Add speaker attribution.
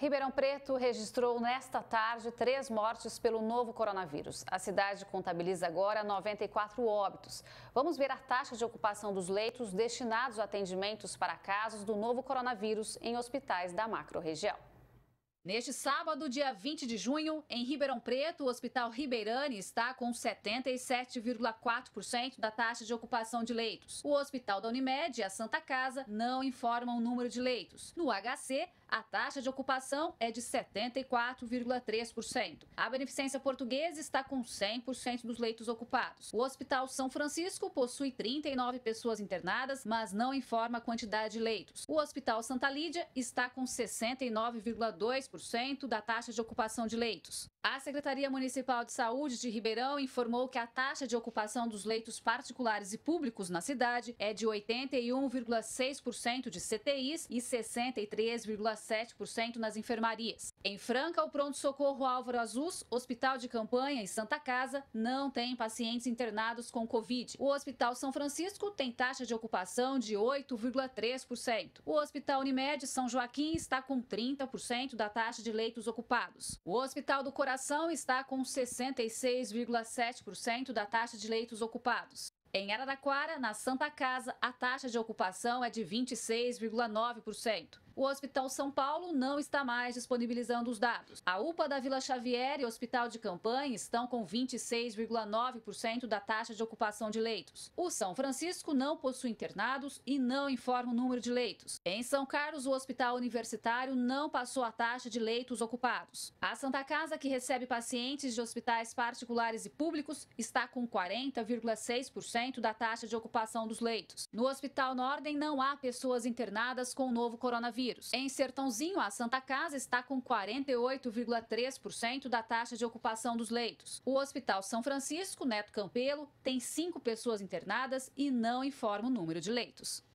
Speaker 1: Ribeirão Preto registrou nesta tarde três mortes pelo novo coronavírus. A cidade contabiliza agora 94 óbitos. Vamos ver a taxa de ocupação dos leitos destinados a atendimentos para casos do novo coronavírus em hospitais da macro-região. Neste sábado, dia 20 de junho, em Ribeirão Preto, o Hospital Ribeirani está com 77,4% da taxa de ocupação de leitos. O Hospital da Unimed e a Santa Casa não informam o número de leitos. No HC, a taxa de ocupação é de 74,3%. A Beneficência Portuguesa está com 100% dos leitos ocupados. O Hospital São Francisco possui 39 pessoas internadas, mas não informa a quantidade de leitos. O Hospital Santa Lídia está com 69,2%. 10% da taxa de ocupação de leitos. A Secretaria Municipal de Saúde de Ribeirão informou que a taxa de ocupação dos leitos particulares e públicos na cidade é de 81,6% de CTIs e 63,7% nas enfermarias. Em Franca, o pronto-socorro Álvaro Azus, Hospital de Campanha e Santa Casa não têm pacientes internados com Covid. O Hospital São Francisco tem taxa de ocupação de 8,3%. O Hospital Unimed São Joaquim está com 30% da taxa de leitos ocupados. O Hospital do Coração está com 66,7% da taxa de leitos ocupados. Em Araraquara, na Santa Casa, a taxa de ocupação é de 26,9% o Hospital São Paulo não está mais disponibilizando os dados. A UPA da Vila Xavier e o Hospital de Campanha estão com 26,9% da taxa de ocupação de leitos. O São Francisco não possui internados e não informa o número de leitos. Em São Carlos, o Hospital Universitário não passou a taxa de leitos ocupados. A Santa Casa, que recebe pacientes de hospitais particulares e públicos, está com 40,6% da taxa de ocupação dos leitos. No Hospital Nordem, não há pessoas internadas com o novo coronavírus coronavírus. Em Sertãozinho, a Santa Casa está com 48,3% da taxa de ocupação dos leitos. O Hospital São Francisco Neto Campelo tem cinco pessoas internadas e não informa o número de leitos.